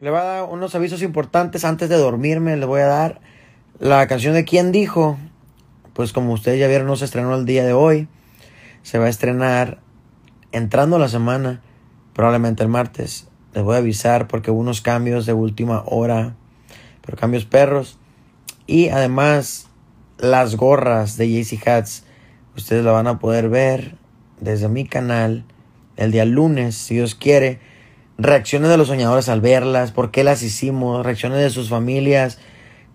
Le voy a dar unos avisos importantes antes de dormirme. Le voy a dar la canción de Quién Dijo. Pues como ustedes ya vieron, no se estrenó el día de hoy. Se va a estrenar entrando la semana, probablemente el martes. Les voy a avisar porque hubo unos cambios de última hora, pero cambios perros. Y además, las gorras de JC Hats. Ustedes la van a poder ver desde mi canal el día lunes, si Dios quiere reacciones de los soñadores al verlas, por qué las hicimos, reacciones de sus familias,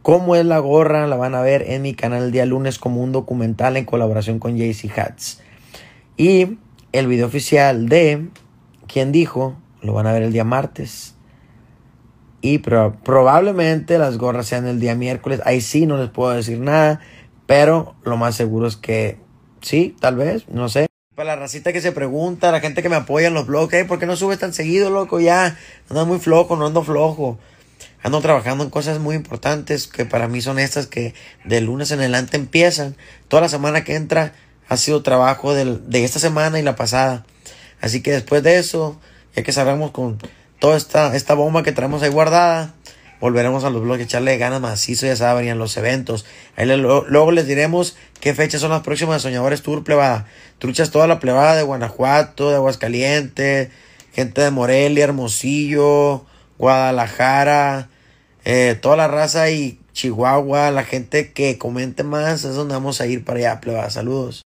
cómo es la gorra, la van a ver en mi canal el día lunes como un documental en colaboración con JC Hats. Y el video oficial de quien dijo, lo van a ver el día martes. Y probablemente las gorras sean el día miércoles. Ahí sí, no les puedo decir nada. Pero lo más seguro es que sí, tal vez, no sé. Para la racita que se pregunta, la gente que me apoya en los blogs, porque ¿por qué no subes tan seguido, loco? Ya, ando muy flojo, no ando flojo. Ando trabajando en cosas muy importantes que para mí son estas que de lunes en adelante empiezan. Toda la semana que entra ha sido trabajo de esta semana y la pasada. Así que después de eso, ya que sabemos con toda esta, esta bomba que traemos ahí guardada, volveremos a los blogs, echarle ganas macizo, ya saben, y en los eventos. luego les diremos qué fechas son las próximas de Soñadores Tour Plebada. Truchas toda la plebada de Guanajuato, de Aguascalientes, gente de Morelia, Hermosillo, Guadalajara, eh, toda la raza y Chihuahua, la gente que comente más, es donde vamos a ir para allá, plebada. Saludos.